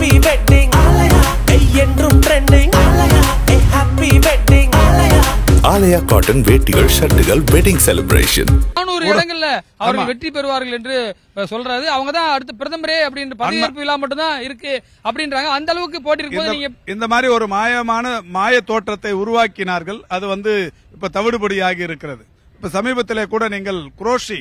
happy wedding என்றும் trending happy wedding Aalaya cotton வேட்டிகள் ஷர்ட்டுகள் வெட்டிங் செலிப்ரேஷன் நானூறு இடங்கள்ல அவர்கள் வெற்றி பெறுவார்கள் என்று சொல்றாரு அவங்க தான் அடுத்த பிரதமரே அப்படின்ற பதவியேற்பு இல்லாம மட்டும்தான் இருக்கு அப்படின்றாங்க அந்த அளவுக்கு போட்டிருக்கும் நீங்க இந்த மாதிரி ஒரு மாயமான மாய தோற்றத்தை உருவாக்கினார்கள் அது வந்து இப்ப தவிடுபடியாகி இருக்கிறது இப்ப சமீபத்திலே கூட நீங்கள் குரோஷி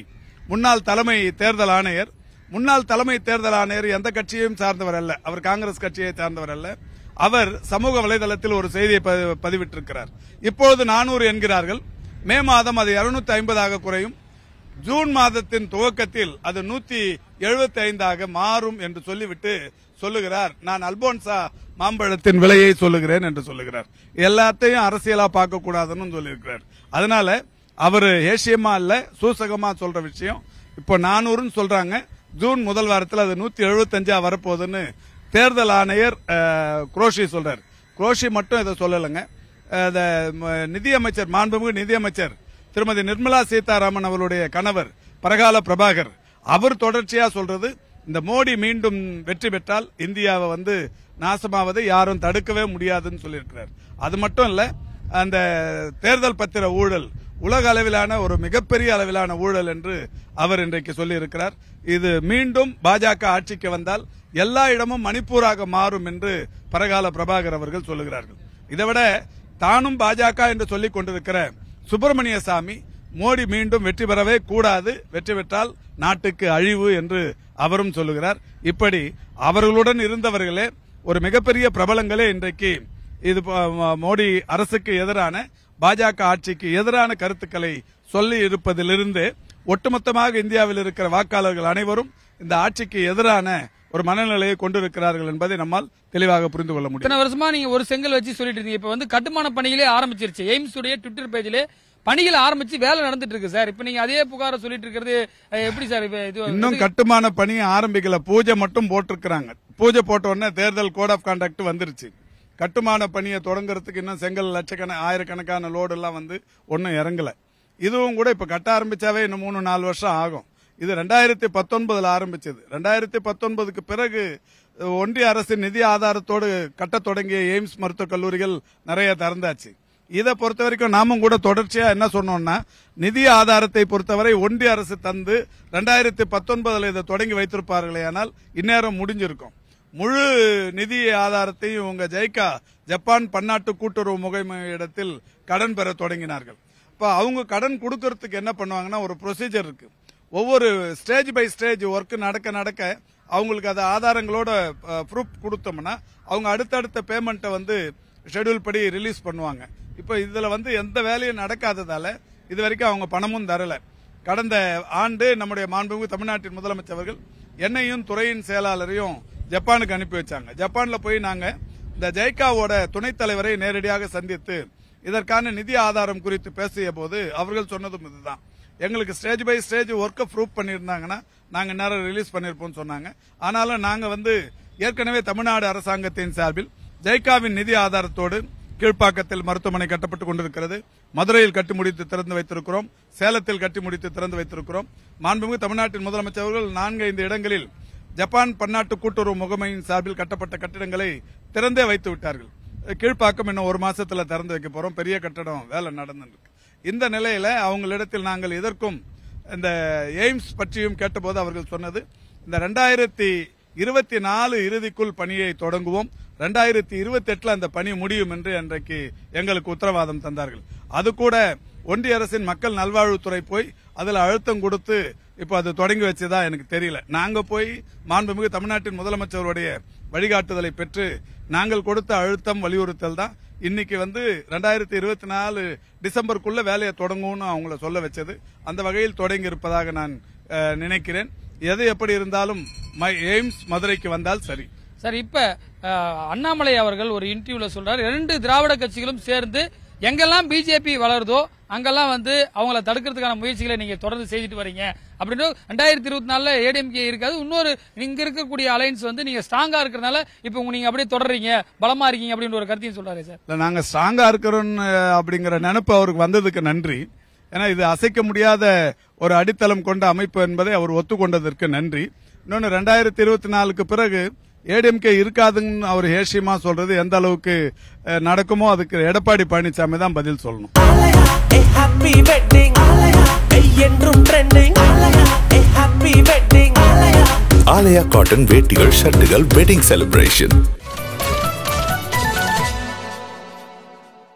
முன்னாள் தலைமை தேர்தல் ஆணையர் முன்னாள் தலைமை தேர்தல் ஆணையர் எந்த கட்சியையும் சார்ந்தவர் அல்ல அவர் காங்கிரஸ் கட்சியை சார்ந்தவர் அல்ல அவர் சமூக வலைதளத்தில் ஒரு செய்தியை பதிவிட்டிருக்கிறார் இப்பொழுது நானூறு என்கிறார்கள் மே மாதம் அது இருநூத்தி ஐம்பதாக குறையும் ஜூன் மாதத்தின் துவக்கத்தில் அது நூத்தி எழுபத்தி ஐந்தாக மாறும் என்று சொல்லிவிட்டு சொல்லுகிறார் நான் அல்போன்சா மாம்பழத்தின் விலையை சொல்லுகிறேன் என்று சொல்லுகிறார் எல்லாத்தையும் அரசியலா பார்க்க கூடாதுன்னு சொல்லியிருக்கிறார் அதனால அவர் ஏசியமா இல்ல சூசகமா சொல்ற விஷயம் இப்போ நானூறுன்னு சொல்றாங்க ஜூன் முதல் வாரத்தில் அது நூத்தி எழுபத்தஞ்சா வரப்போகுதுன்னு தேர்தல் ஆணையர் குரோஷி சொல்றார் குரோஷி மட்டும் இதை சொல்லலைங்க நிதியமைச்சர் மாண்புமிகு நிதியமைச்சர் திருமதி நிர்மலா சீதாராமன் அவருடைய கணவர் பரகால பிரபாகர் அவர் தொடர்ச்சியா சொல்றது இந்த மோடி மீண்டும் வெற்றி பெற்றால் இந்தியாவை வந்து நாசமாவதை யாரும் தடுக்கவே முடியாதுன்னு சொல்லியிருக்கிறார் அது மட்டும் இல்ல அந்த தேர்தல் பத்திர ஊழல் உலக அளவிலான ஒரு மிகப்பெரிய அளவிலான ஊழல் என்று அவர் இன்றைக்கு சொல்லியிருக்கிறார் இது மீண்டும் பாஜக ஆட்சிக்கு வந்தால் எல்லா இடமும் மணிப்பூராக மாறும் என்று பரகால பிரபாகர் அவர்கள் சொல்லுகிறார்கள் இதைவிட தானும் பாஜக என்று சொல்லிக் கொண்டிருக்கிற சுப்பிரமணிய சாமி மோடி மீண்டும் வெற்றி பெறவே கூடாது வெற்றி பெற்றால் நாட்டுக்கு அழிவு என்று அவரும் சொல்லுகிறார் இப்படி அவர்களுடன் இருந்தவர்களே ஒரு மிகப்பெரிய பிரபலங்களே இன்றைக்கு இது மோடி அரசுக்கு எதிரான பாஜக ஆட்சிக்கு எதிரான கருத்துக்களை சொல்லி இருப்பதிலிருந்து ஒட்டுமொத்தமாக இந்தியாவில் இருக்கிற வாக்காளர்கள் அனைவரும் இந்த ஆட்சிக்கு எதிரான ஒரு மனநிலையை கொண்டிருக்கிறார்கள் என்பதை நம்மால் தெளிவாக புரிந்து கொள்ள முடியும் வருஷமா நீங்க ஒரு செங்கல் வச்சு சொல்லிட்டு இருந்தீங்க இப்ப வந்து கட்டுமான பணிகளே ஆரம்பிச்சிருச்சு எய்ம்ஸ் உடைய ட்விட்டர் பேஜிலே பணிகள் ஆரம்பிச்சு வேலை நடந்துட்டு இருக்கு சார் இப்ப நீங்க அதே புகார சொல்லிட்டு இருக்கிறது எப்படி சார் இன்னும் கட்டுமான பணியை ஆரம்பிக்கல பூஜை மட்டும் போட்டிருக்கிறாங்க பூஜை போட்ட உடனே தேர்தல் கோட் ஆஃப் கான்டாக்ட் வந்துருச்சு கட்டுமான பணியை தொடங்குறதுக்கு இன்னும் செங்கல் லட்சக்கண ஆயிரக்கணக்கான லோடு எல்லாம் வந்து ஒன்றும் இறங்கல இதுவும் கூட இப்போ கட்ட ஆரம்பிச்சாவே இன்னும் மூணு நாலு வருஷம் ஆகும் இது ரெண்டாயிரத்தி பத்தொன்பதில் ஆரம்பிச்சது ரெண்டாயிரத்தி பத்தொன்பதுக்கு பிறகு ஒன்றிய அரசின் நிதி ஆதாரத்தோடு கட்ட தொடங்கிய எய்ம்ஸ் மருத்துவக் கல்லூரிகள் நிறைய திறந்தாச்சு இதை பொறுத்த வரைக்கும் நாமும் கூட தொடர்ச்சியா என்ன சொன்னோம்னா நிதி ஆதாரத்தை பொறுத்தவரை ஒன்றிய அரசு தந்து ரெண்டாயிரத்தி பத்தொன்பதுல இதை தொடங்கி வைத்திருப்பார்களே ஆனால் இந்நேரம் முடிஞ்சிருக்கும் முழு நிதி ஆதாரத்தையும் இவங்க ஜெய்கா ஜப்பான் பன்னாட்டு கூட்டுறவு முகமையிடத்தில் கடன் பெற தொடங்கினார்கள் இப்போ அவங்க கடன் கொடுக்கறதுக்கு என்ன பண்ணுவாங்கன்னா ஒரு ப்ரொசீஜர் இருக்கு ஒவ்வொரு ஸ்டேஜ் பை ஸ்டேஜ் ஒர்க் நடக்க நடக்க அவங்களுக்கு அதை ஆதாரங்களோட ப்ரூஃப் கொடுத்தோம்னா அவங்க அடுத்தடுத்த பேமெண்ட்டை வந்து ஷெடியூல் படி ரிலீஸ் பண்ணுவாங்க இப்போ இதில் வந்து எந்த வேலையும் நடக்காததால இது வரைக்கும் அவங்க பணமும் தரல கடந்த ஆண்டு நம்முடைய மாண்புமிகு தமிழ்நாட்டின் முதலமைச்சர் அவர்கள் என்னையும் துறையின் செயலாளரையும் ஜப்பானுக்கு அனுப்பி வச்சாங்க ஜப்பான்ல போய் நாங்க இந்த ஜெய்காவோட துணைத் தலைவரை நேரடியாக சந்தித்து இதற்கான நிதி ஆதாரம் குறித்து பேசிய போது அவர்கள் சொன்னதும் இதுதான் எங்களுக்கு ஸ்டேஜ் பை ஸ்டேஜ் ஒர்க்கை ப்ரூவ் பண்ணியிருந்தாங்கன்னா நாங்கள் நேரம் ரிலீஸ் பண்ணிருப்போம் சொன்னாங்க ஆனாலும் நாங்கள் வந்து ஏற்கனவே தமிழ்நாடு அரசாங்கத்தின் சார்பில் ஜெய்காவின் நிதி ஆதாரத்தோடு கீழ்ப்பாக்கத்தில் மருத்துவமனை கட்டப்பட்டுக் கொண்டிருக்கிறது மதுரையில் கட்டி முடித்து திறந்து வைத்திருக்கிறோம் சேலத்தில் கட்டி முடித்து திறந்து வைத்திருக்கிறோம் மாண்புமிகு தமிழ்நாட்டின் முதலமைச்சர்கள் நான்கு ஐந்து இடங்களில் ஜப்பான் பன்னாட்டு கூட்டுறவு முகமையின் சார்பில் கட்டப்பட்ட கட்டிடங்களை திறந்தே வைத்து விட்டார்கள் கீழ்ப்பாக்கம் இன்னும் ஒரு மாசத்துல திறந்து வைக்க போறோம் பெரிய கட்டடம் வேலை நடந்துருக்கு இந்த நிலையில அவங்களிடத்தில் நாங்கள் எதற்கும் இந்த எய்ம்ஸ் பற்றியும் கேட்டபோது அவர்கள் சொன்னது இந்த ரெண்டாயிரத்தி இருபத்தி நாலு இறுதிக்குள் பணியை தொடங்குவோம் ரெண்டாயிரத்தி இருபத்தி எட்டுல அந்த பணி முடியும் என்று அன்றைக்கு எங்களுக்கு உத்தரவாதம் தந்தார்கள் அது கூட ஒன்றிய அரசின் மக்கள் நல்வாழ்வுத்துறை போய் அதில் அழுத்தம் கொடுத்து இப்போ அது தொடங்கி வச்சதா எனக்கு தெரியல நாங்க போய் மாண்புமிகு தமிழ்நாட்டின் முதலமைச்சருடைய வழிகாட்டுதலை பெற்று நாங்கள் கொடுத்த அழுத்தம் வலியுறுத்தல் தான் இன்னைக்கு வந்து ரெண்டாயிரத்தி இருபத்தி நாலு டிசம்பருக்குள்ள வேலையை தொடங்கும்னு அவங்கள சொல்ல வச்சது அந்த வகையில் தொடங்கி இருப்பதாக நான் நினைக்கிறேன் எது எப்படி இருந்தாலும் எய்ம்ஸ் மதுரைக்கு வந்தால் சரி சார் இப்ப அண்ணாமலை அவர்கள் ஒரு இன்டர்வியூல சொல்றாரு ரெண்டு திராவிட கட்சிகளும் சேர்ந்து எங்கெல்லாம் பிஜேபி வளருதோ அங்கெல்லாம் வந்து அவங்கள தடுக்கிறதுக்கான முயற்சிகளை நீங்க தொடர்ந்து செய்துட்டு வரீங்க அப்படின்னு ரெண்டாயிரத்தி இருபத்தி நாலுல ஏடிஎம்கே இருக்காது இன்னொரு இங்க இருக்கக்கூடிய அலைன்ஸ் வந்து நீங்க ஸ்ட்ராங்கா இருக்கிறதுனால இப்ப நீங்க அப்படியே தொடர்றீங்க பலமா இருக்கீங்க அப்படின்னு ஒரு கருத்தையும் சொல்றாரு சார் நாங்க ஸ்ட்ராங்கா இருக்கிறோம் அப்படிங்கிற நினைப்பு அவருக்கு வந்ததுக்கு நன்றி ஏன்னா இது அசைக்க முடியாத ஒரு அடித்தளம் கொண்ட அமைப்பு என்பதை அவர் ஒத்துக்கொண்டதற்கு நன்றி இன்னொன்று ரெண்டாயிரத்தி இருபத்தி நாலுக்கு பிறகு ஏடிஎம்கே இருக்காதுன்னு அவர் ஹேஷியமா சொல்றது எந்த அளவுக்கு நடக்குமோ அதுக்கு எடப்பாடி பழனிசாமி தான் பதில் சொல்லணும் ஆலயா காட்டன் வேட்டிகள் ஷர்ட்டுகள் வெட்டிங் செலிப்ரேஷன்